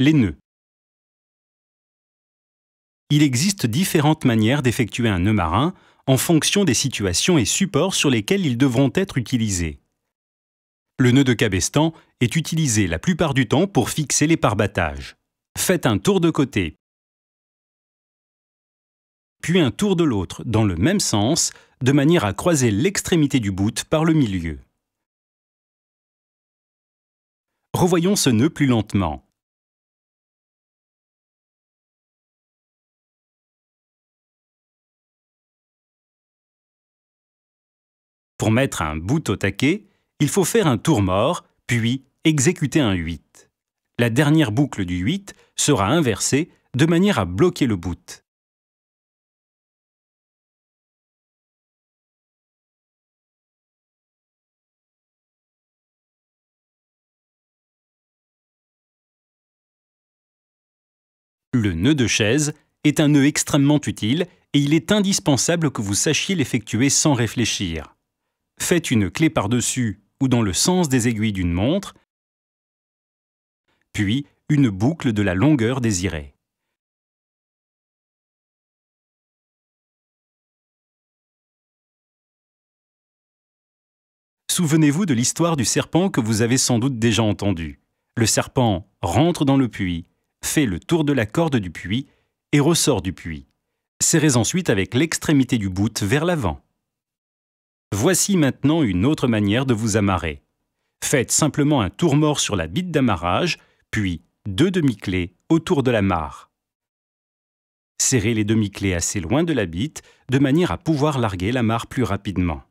Les nœuds. Il existe différentes manières d'effectuer un nœud marin en fonction des situations et supports sur lesquels ils devront être utilisés. Le nœud de cabestan est utilisé la plupart du temps pour fixer les parbattages. Faites un tour de côté, puis un tour de l'autre dans le même sens, de manière à croiser l'extrémité du bout par le milieu. Revoyons ce nœud plus lentement. Pour mettre un bout au taquet, il faut faire un tour mort, puis exécuter un 8. La dernière boucle du 8 sera inversée de manière à bloquer le bout. Le nœud de chaise est un nœud extrêmement utile et il est indispensable que vous sachiez l'effectuer sans réfléchir. Faites une clé par-dessus ou dans le sens des aiguilles d'une montre, puis une boucle de la longueur désirée. Souvenez-vous de l'histoire du serpent que vous avez sans doute déjà entendue. Le serpent rentre dans le puits, fait le tour de la corde du puits et ressort du puits. Serrez ensuite avec l'extrémité du bout vers l'avant. Voici maintenant une autre manière de vous amarrer. Faites simplement un tour mort sur la bite d'amarrage, puis deux demi-clés autour de la mare. Serrez les demi-clés assez loin de la bite, de manière à pouvoir larguer la mare plus rapidement.